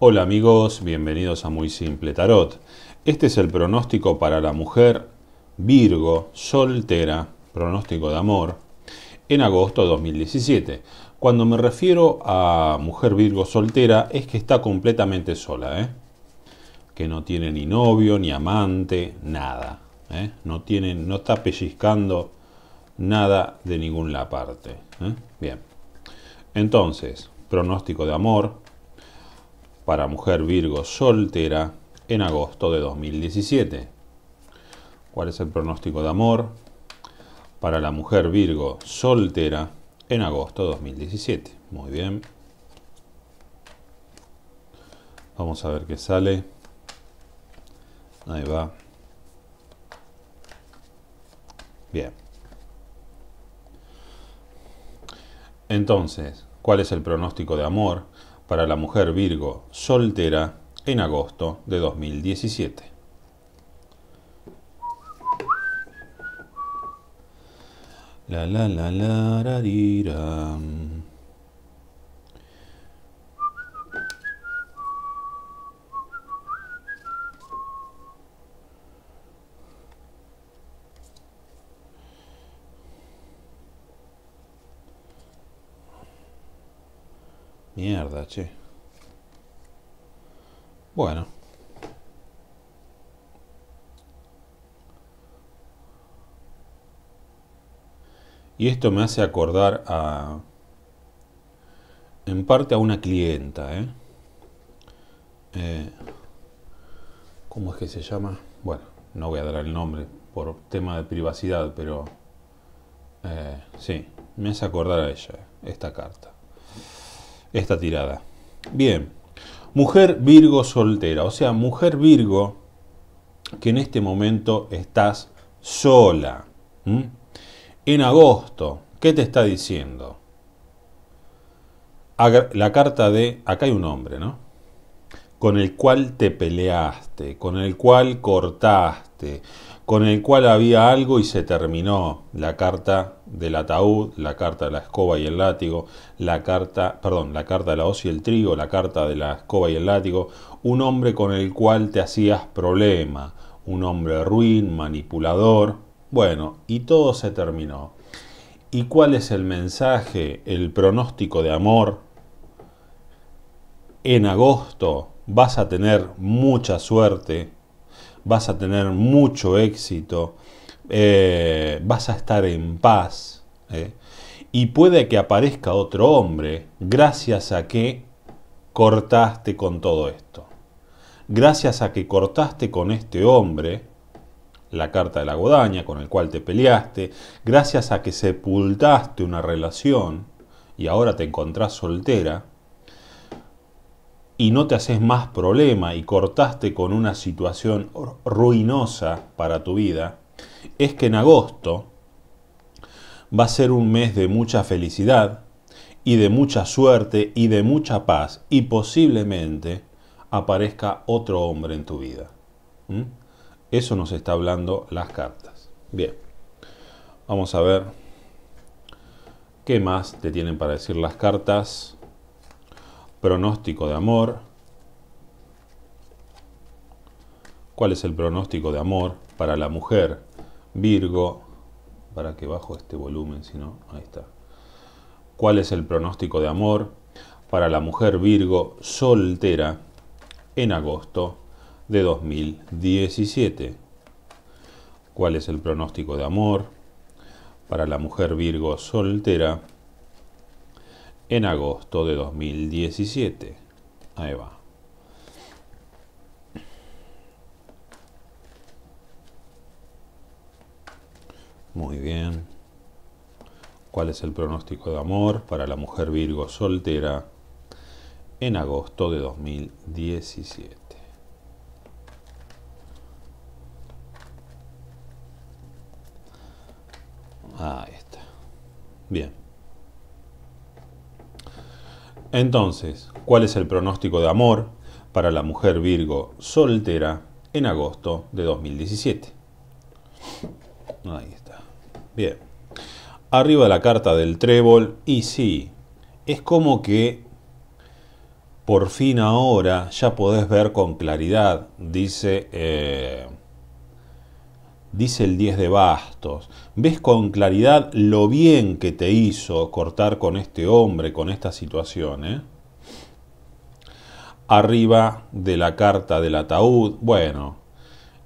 Hola amigos, bienvenidos a Muy Simple Tarot. Este es el pronóstico para la mujer Virgo soltera, pronóstico de amor, en agosto de 2017. Cuando me refiero a mujer Virgo soltera es que está completamente sola, ¿eh? que no tiene ni novio, ni amante, nada. ¿eh? No, tiene, no está pellizcando nada de ninguna parte. ¿eh? Bien, entonces, pronóstico de amor para mujer Virgo soltera en agosto de 2017. ¿Cuál es el pronóstico de amor para la mujer Virgo soltera en agosto de 2017? Muy bien. Vamos a ver qué sale. Ahí va. Bien. Entonces, ¿cuál es el pronóstico de amor para la mujer Virgo soltera en agosto de 2017. La la la la ra, Mierda, che. Bueno. Y esto me hace acordar a... En parte a una clienta, ¿eh? ¿eh? cómo es que se llama? Bueno, no voy a dar el nombre por tema de privacidad, pero... Eh, sí, me hace acordar a ella esta carta esta tirada. Bien, mujer Virgo soltera, o sea, mujer Virgo que en este momento estás sola. ¿Mm? En agosto, ¿qué te está diciendo? La carta de, acá hay un hombre, ¿no? Con el cual te peleaste, con el cual cortaste, con el cual había algo y se terminó la carta del ataúd, la carta de la escoba y el látigo, la carta, perdón, la carta de la hoz y el trigo, la carta de la escoba y el látigo, un hombre con el cual te hacías problema, un hombre ruin, manipulador, bueno, y todo se terminó. ¿Y cuál es el mensaje, el pronóstico de amor? En agosto vas a tener mucha suerte, vas a tener mucho éxito, eh, vas a estar en paz. Eh, y puede que aparezca otro hombre gracias a que cortaste con todo esto. Gracias a que cortaste con este hombre, la carta de la godaña con el cual te peleaste, gracias a que sepultaste una relación y ahora te encontrás soltera, y no te haces más problema y cortaste con una situación ruinosa para tu vida, es que en agosto va a ser un mes de mucha felicidad y de mucha suerte y de mucha paz y posiblemente aparezca otro hombre en tu vida. ¿Mm? Eso nos está hablando las cartas. Bien, vamos a ver qué más te tienen para decir las cartas pronóstico de amor. ¿Cuál es el pronóstico de amor para la mujer? Virgo, para que bajo este volumen, si no, ahí está. ¿Cuál es el pronóstico de amor para la mujer Virgo soltera en agosto de 2017? ¿Cuál es el pronóstico de amor para la mujer Virgo soltera? en agosto de 2017. Ahí va. Muy bien. ¿Cuál es el pronóstico de amor para la mujer Virgo soltera en agosto de 2017? Ahí está. Bien. Entonces, ¿cuál es el pronóstico de amor para la mujer Virgo soltera en agosto de 2017? Ahí está. Bien. Arriba la carta del trébol y sí, es como que por fin ahora ya podés ver con claridad, dice eh, dice el 10 de bastos, ves con claridad lo bien que te hizo cortar con este hombre, con esta situación. ¿eh? Arriba de la carta del ataúd, bueno,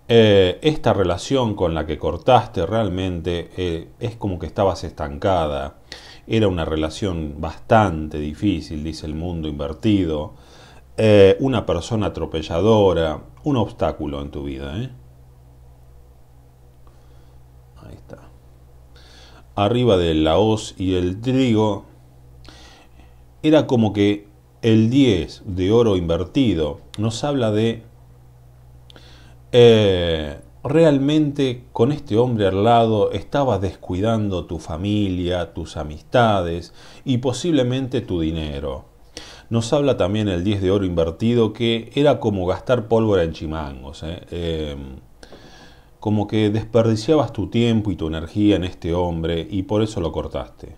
eh, esta relación con la que cortaste realmente eh, es como que estabas estancada. Era una relación bastante difícil, dice el mundo invertido. Eh, una persona atropelladora, un obstáculo en tu vida. ¿eh? está. Arriba de la hoz y el trigo. Era como que el 10 de oro invertido nos habla de eh, realmente con este hombre al lado estabas descuidando tu familia, tus amistades y posiblemente tu dinero. Nos habla también el 10 de oro invertido que era como gastar pólvora en chimangos. ¿eh? Eh, como que desperdiciabas tu tiempo y tu energía en este hombre y por eso lo cortaste.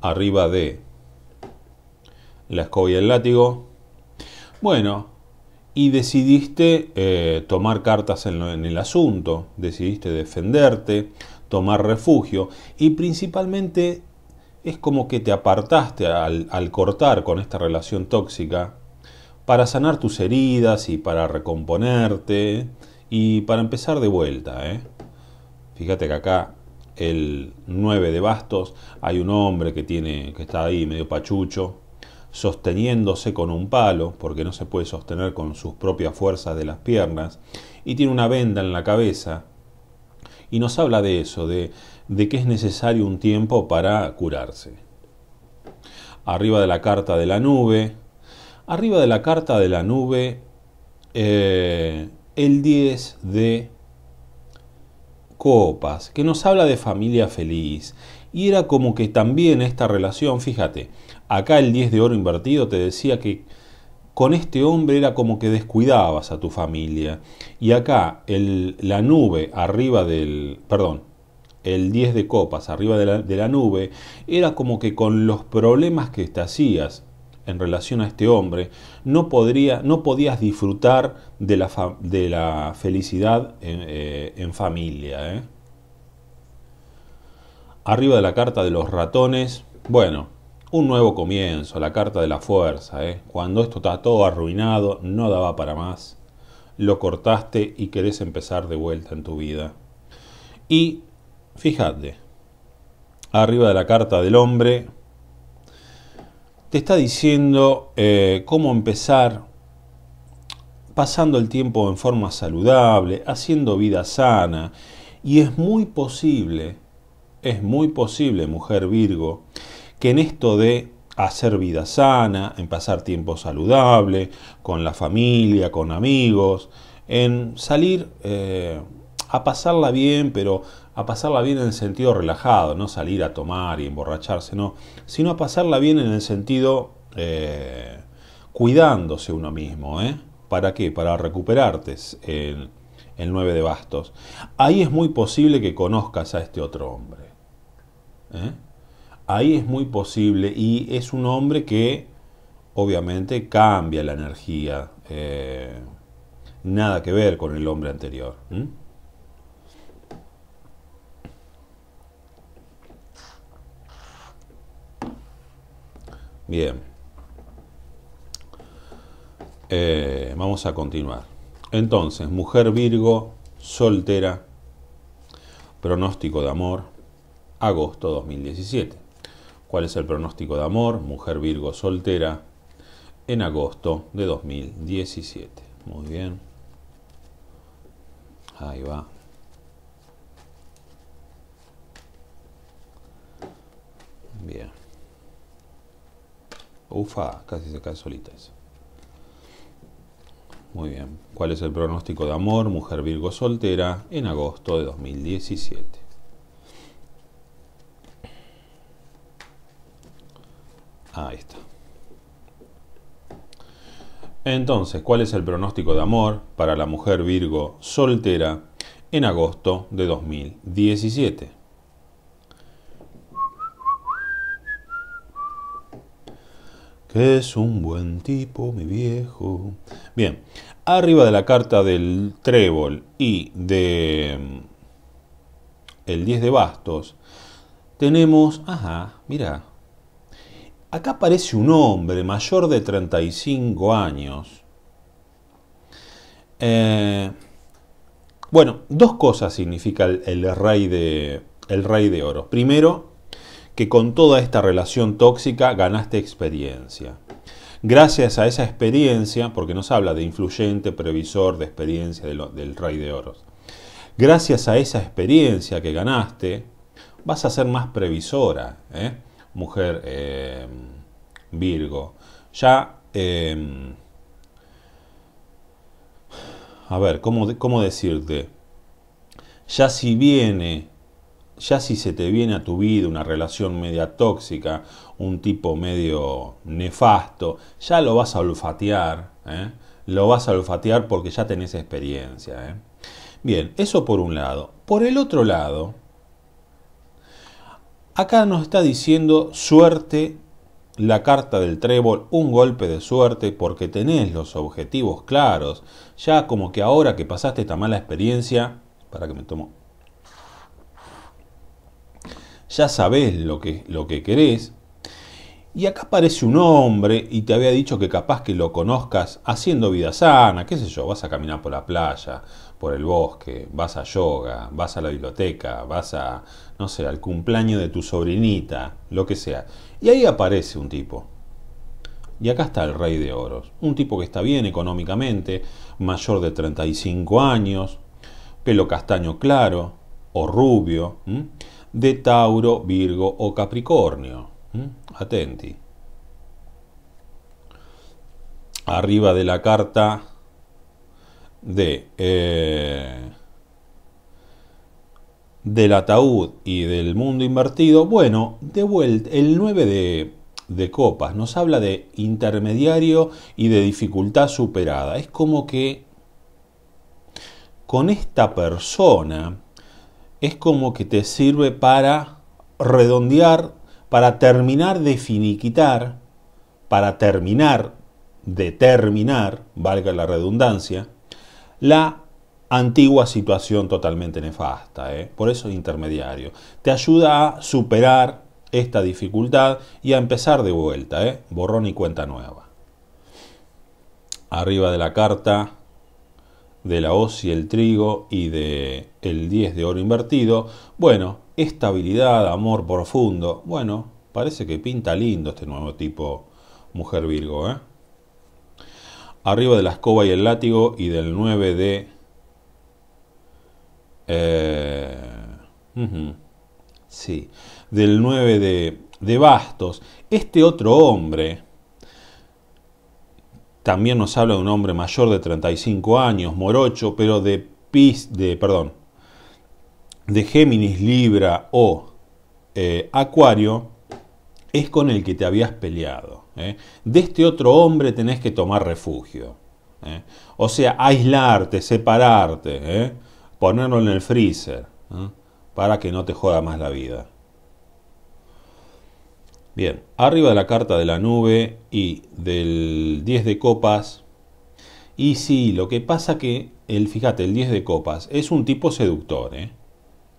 Arriba de la escoba y el látigo. Bueno, y decidiste eh, tomar cartas en, el asunto, decidiste defenderte, tomar refugio y principalmente es como que te apartaste al, cortar con esta relación tóxica, para sanar tus heridas y para recomponerte y para empezar de vuelta. ¿eh? Fíjate que acá el 9 de bastos hay un hombre que tiene que está ahí medio pachucho sosteniéndose con un palo porque no se puede sostener con sus propias fuerzas de las piernas y tiene una venda en la cabeza y nos habla de eso, de, de que es necesario un tiempo para curarse. Arriba de la carta de la nube Arriba de la carta de la nube, eh, el 10 de copas, que nos habla de familia feliz. Y era como que también esta relación, fíjate, acá el 10 de oro invertido te decía que con este hombre era como que descuidabas a tu familia. Y acá el, la nube arriba del, perdón, el 10 de copas arriba de la, de la nube, era como que con los problemas que te hacías en relación a este hombre, no, podría, no podías disfrutar de la, de la felicidad en, eh, familia. ¿eh? Arriba de la carta de los ratones, bueno, un nuevo comienzo, la carta de la fuerza. ¿eh? Cuando esto está todo arruinado, no daba para más. Lo cortaste y querés empezar de vuelta en tu vida. Y fíjate, arriba de la carta del hombre, te está diciendo eh, cómo empezar pasando el tiempo en forma saludable, haciendo vida sana. Y es muy posible, es muy posible, mujer Virgo, que en esto de hacer vida sana, en pasar tiempo saludable, con la familia, con amigos, en salir eh, a pasarla bien, pero a pasarla bien en el sentido relajado, no salir a tomar y emborracharse, no, sino a pasarla bien en el sentido eh, cuidándose uno mismo, ¿eh? ¿Para qué? Para recuperarte el, el 9 de bastos. Ahí es muy posible que conozcas a este otro hombre. ¿eh? Ahí es muy posible y es un hombre que obviamente cambia la energía. Eh, nada que ver con el hombre anterior. Bien. Eh, vamos a continuar. Entonces, mujer Virgo, soltera, pronóstico de amor, agosto 2017. ¿Cuál es el pronóstico de amor? Mujer Virgo, soltera, en agosto de 2017. Muy bien. Ahí va. Bien. Ufa, casi se cae solita eso. Muy bien. ¿Cuál es el pronóstico de amor, mujer Virgo soltera, en agosto de 2017? Ahí está. Entonces, ¿cuál es el pronóstico de amor para la mujer Virgo soltera en agosto de 2017? Es un buen tipo, mi viejo. Bien, arriba de la carta del trébol y de mm, el 10 de bastos, tenemos, ajá, mira, Acá aparece un hombre mayor de 35 años. Eh, bueno, dos cosas significa el, rey de, el rey de oro Primero, que con toda esta relación tóxica ganaste experiencia. Gracias a esa experiencia, porque nos habla de influyente, previsor, de experiencia del rey de oros, gracias a esa experiencia que ganaste, vas a ser más previsora, ¿eh? mujer em, Virgo. Ya... Em, a ver, ¿cómo, ¿cómo, decirte? Ya si viene ya si se te viene a tu vida una relación media tóxica, un tipo medio nefasto, ya lo vas a olfatear, ¿eh? lo vas a olfatear porque ya tenés experiencia. ¿eh? Bien, eso por un lado. Por el otro lado, acá nos está diciendo suerte la carta del trébol, un golpe de suerte porque tenés los objetivos claros. Ya como que ahora que pasaste esta mala experiencia, para que me tomo ya sabes lo que, lo que querés. Y acá aparece un hombre y te había dicho que capaz que lo conozcas haciendo vida sana, qué sé yo, vas a caminar por la playa, por el bosque, vas a yoga, vas a la biblioteca, vas a, no sé, al cumpleaños de tu sobrinita, lo que sea. Y ahí aparece un tipo. Y acá está el rey de oros, un tipo que está bien económicamente, mayor de 35 años, pelo castaño claro o rubio de Tauro, Virgo o Capricornio. ¿Mm? Atenti. Arriba de la carta de, eh, del ataúd y del mundo invertido, bueno, de vuelta, el 9 de, de copas nos habla de intermediario y de dificultad superada. Es como que con esta persona es como que te sirve para redondear, para terminar de finiquitar, para terminar de terminar, valga la redundancia, la antigua situación totalmente nefasta. ¿eh? Por eso es intermediario. Te ayuda a superar esta dificultad y a empezar de vuelta, ¿eh? borrón y cuenta nueva. Arriba de la carta de la hoz y el trigo y de el 10 de oro invertido. Bueno, estabilidad, amor profundo. Bueno, parece que pinta lindo este nuevo tipo mujer Virgo. ¿eh? Arriba de la escoba y el látigo y del 9 de... Eh, sí, del 9 de, de bastos. Este otro hombre, también nos habla de un hombre mayor de 35 años, morocho, pero de, pis, de, perdón, de Géminis, Libra o eh, Acuario, es con el que te habías peleado. ¿eh? De este otro hombre tenés que tomar refugio. ¿eh? O sea, aislarte, separarte, ponerlo en el freezer para que no te joda más la vida. Bien, arriba de la carta de la nube y del 10 de copas. Y sí, lo que pasa que, el, fíjate, el 10 de copas es un tipo seductor. ¿eh?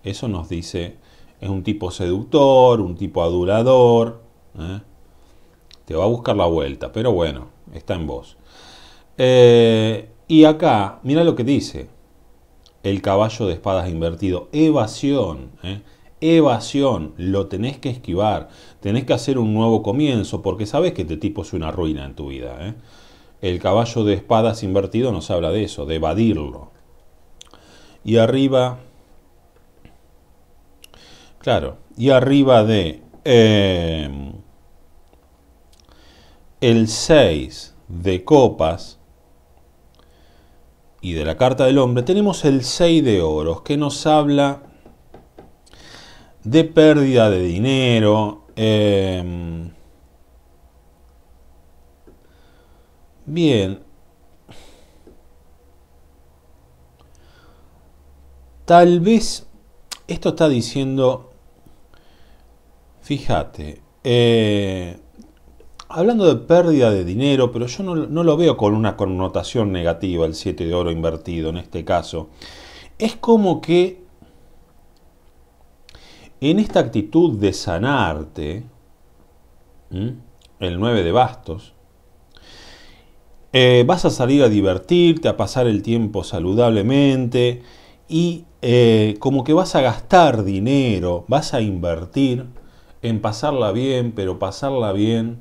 Eso nos dice, es un tipo seductor, un tipo adulador. ¿eh? Te va a buscar la vuelta, pero bueno, está en vos. Eh, y acá, mira lo que dice. El caballo de espadas invertido. Evasión. ¿eh? evasión, lo tenés que esquivar, tenés que hacer un nuevo comienzo, porque sabés que este tipo es una ruina en tu vida. ¿eh? El caballo de espadas invertido nos habla de eso, de evadirlo. Y arriba, claro, y arriba de em, el 6 de copas y de la carta del hombre, tenemos el 6 de oros, que nos habla de pérdida de dinero. Em, bien. Tal vez esto está diciendo, fíjate, eh, hablando de pérdida de dinero, pero yo no, no lo veo con una connotación negativa el 7 de oro invertido en este caso. Es como que en esta actitud de sanarte, el 9 de bastos, eh, vas a salir a divertirte, a pasar el tiempo saludablemente y eh, como que vas a gastar dinero, vas a invertir en pasarla bien, pero pasarla bien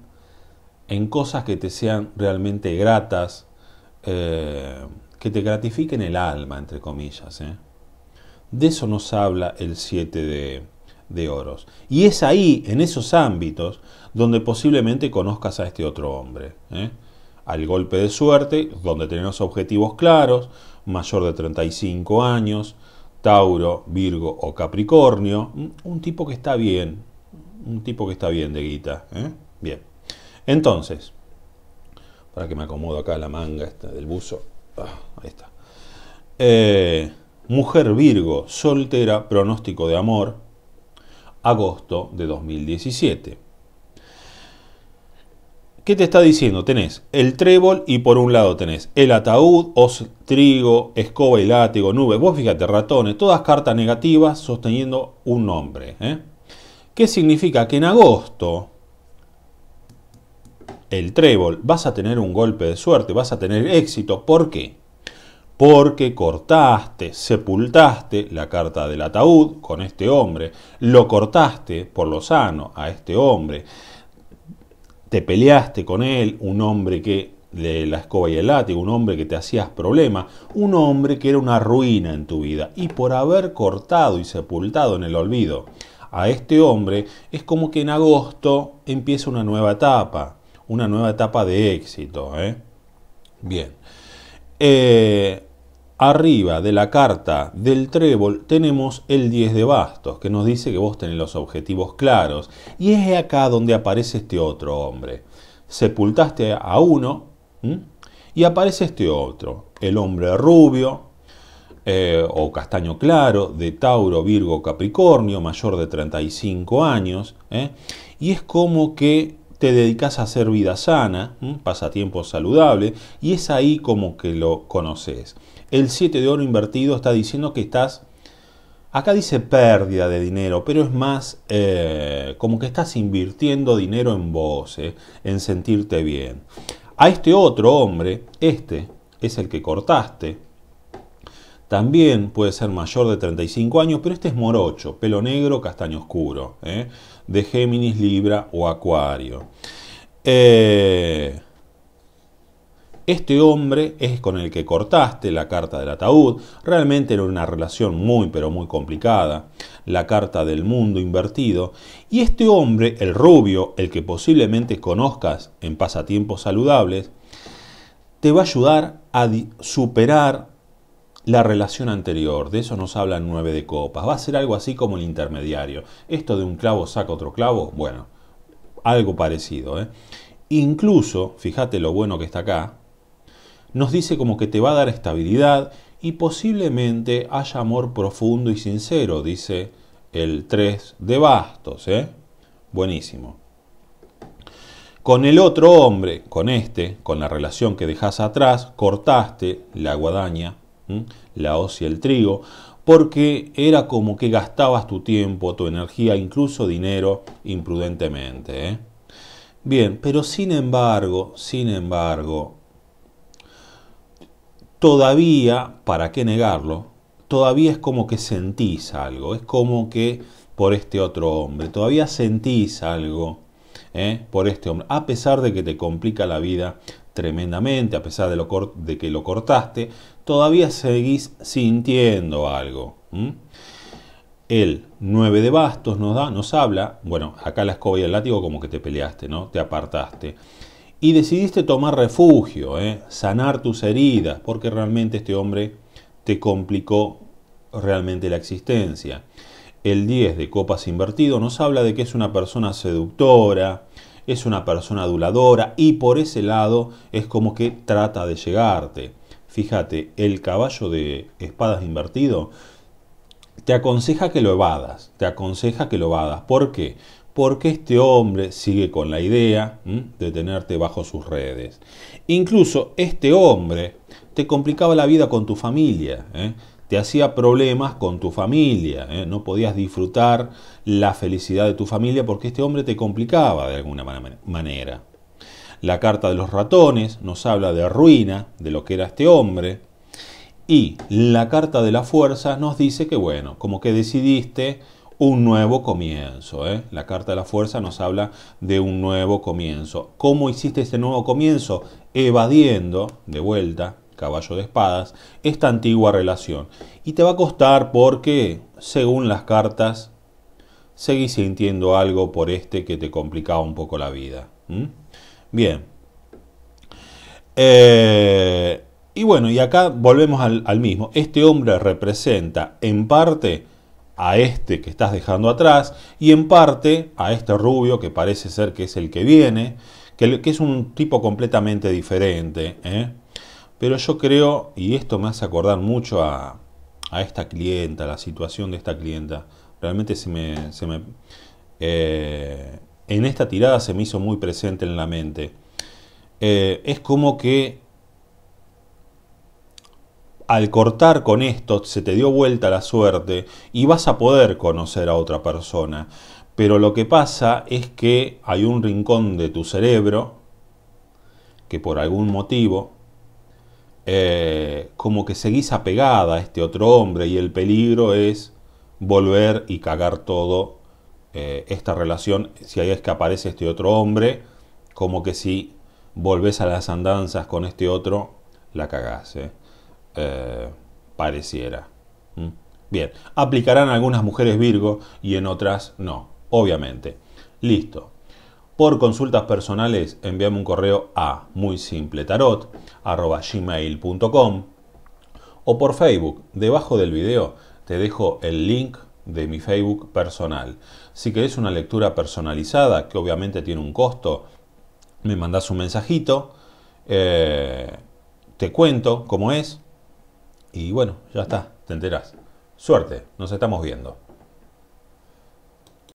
en cosas que te sean realmente gratas, eh, que te gratifiquen el alma, entre comillas. De eso nos habla el 7 de de oros. Y es ahí, en esos ámbitos, donde posiblemente conozcas a este otro hombre. ¿eh? Al golpe de suerte, donde tenemos objetivos claros, mayor de 35 años, Tauro, Virgo o Capricornio, un tipo que está bien, un tipo que está bien de guita. ¿eh? Bien. Entonces, para que me acomodo acá la manga esta del buzo, ah, ahí está. Eh, mujer Virgo, soltera, pronóstico de amor, agosto de 2017. ¿Qué te está diciendo? Tenés el trébol y por un lado tenés el ataúd, os, trigo, escoba y látigo, nube. Vos fíjate, ratones, todas cartas negativas sosteniendo un nombre. ¿eh? ¿Qué significa? Que en agosto el trébol vas a tener un golpe de suerte, vas a tener éxito. ¿Por qué? porque cortaste, sepultaste la carta del ataúd con este hombre, lo cortaste por lo sano a este hombre, te peleaste con él, un hombre que de la escoba y el látigo, un hombre que te hacías problema, un hombre que era una ruina en tu vida, y por haber cortado y sepultado en el olvido a este hombre, es como que en agosto empieza una nueva etapa, una nueva etapa de éxito. ¿eh? Bien. Eh, Arriba de la carta del trébol tenemos el 10 de bastos, que nos dice que vos tenés los objetivos claros. Y es acá donde aparece este otro hombre. Sepultaste a uno y aparece este otro, el hombre rubio, eh, o castaño claro, de Tauro, Virgo, Capricornio, mayor de 35 años, ¿eh? y es como que te dedicas a hacer vida sana, pasatiempo saludable, y es ahí como que lo conoces. El 7 de oro invertido está diciendo que estás, acá dice pérdida de dinero, pero es más eh, como que estás invirtiendo dinero en vos, eh, en sentirte bien. A este otro hombre, este es el que cortaste, también puede ser mayor de 35 años, pero este es morocho, pelo negro, castaño oscuro, ¿eh? de Géminis, Libra o Acuario. Eh, este hombre es con el que cortaste la carta del ataúd. Realmente era una relación muy, pero muy complicada. La carta del mundo invertido. Y este hombre, el rubio, el que posiblemente conozcas en pasatiempos saludables, te va a ayudar a superar la relación anterior. De eso nos hablan nueve de copas. Va a ser algo así como el intermediario. Esto de un clavo saca otro clavo, bueno, algo parecido. ¿eh? Incluso, fíjate lo bueno que está acá, nos dice como que te va a dar estabilidad y posiblemente haya amor profundo y sincero, dice el 3 de bastos. ¿eh? Buenísimo. Con el otro hombre, con este, con la relación que dejas atrás, cortaste la guadaña la hoz y el trigo, porque era como que gastabas tu tiempo, tu energía, incluso dinero imprudentemente. ¿eh? Bien, pero sin embargo, sin embargo, todavía, ¿para qué negarlo? Todavía es como que sentís algo, es como que por este otro hombre, todavía sentís algo ¿eh? por este hombre, a pesar de que te complica la vida tremendamente, a pesar de, lo de que lo cortaste, todavía seguís sintiendo algo. El 9 de bastos nos da, nos habla, bueno, acá la escoba y el látigo como que te peleaste, ¿no? Te apartaste. Y decidiste tomar refugio, ¿eh? sanar tus heridas, porque realmente este hombre te complicó realmente la existencia. El 10 de copas invertido nos habla de que es una persona seductora, es una persona aduladora y por ese lado es como que trata de llegarte. Fíjate, el caballo de espadas invertido te aconseja que lo evadas, te aconseja que lo evadas. ¿Por qué? Porque este hombre sigue con la idea de tenerte bajo sus redes. Incluso este hombre te complicaba la vida con tu familia, ¿eh? te hacía problemas con tu familia, ¿eh? no podías disfrutar la felicidad de tu familia porque este hombre te complicaba de alguna manera. La carta de los ratones nos habla de ruina, de lo que era este hombre. Y la carta de la fuerza nos dice que, bueno, como que decidiste un nuevo comienzo. ¿eh? La carta de la fuerza nos habla de un nuevo comienzo. ¿Cómo hiciste este nuevo comienzo? Evadiendo, de vuelta, caballo de espadas, esta antigua relación. Y te va a costar porque, según las cartas, seguís sintiendo algo por este que te complicaba un poco la vida. Bien. Eh, y bueno, y acá volvemos al, mismo. Este hombre representa en parte a este que estás dejando atrás y en parte a este rubio que parece ser que es el que viene, que, es un tipo completamente diferente. ¿eh? Pero yo creo, y esto me hace acordar mucho a, esta clienta, la situación de esta clienta. Realmente se me, eh, en esta tirada se me hizo muy presente en la mente. Eh, es como que al cortar con esto se te dio vuelta la suerte y vas a poder conocer a otra persona. Pero lo que pasa es que hay un rincón de tu cerebro que por algún motivo eh, como que seguís apegada a este otro hombre y el peligro es volver y cagar todo eh, esta relación, si ahí es que aparece este otro hombre, como que si volvés a las andanzas con este otro, la cagás. Eh. Eh, pareciera. ¿Mm? Bien, aplicarán algunas mujeres Virgo y en otras no, obviamente. Listo. Por consultas personales, envíame un correo a muy simple tarot gmail.com o por Facebook. Debajo del video te dejo el link de mi Facebook personal, si querés una lectura personalizada que obviamente tiene un costo. Me mandás un mensajito, eh, te cuento cómo es y bueno, ya está, te enterás. Suerte, nos estamos viendo.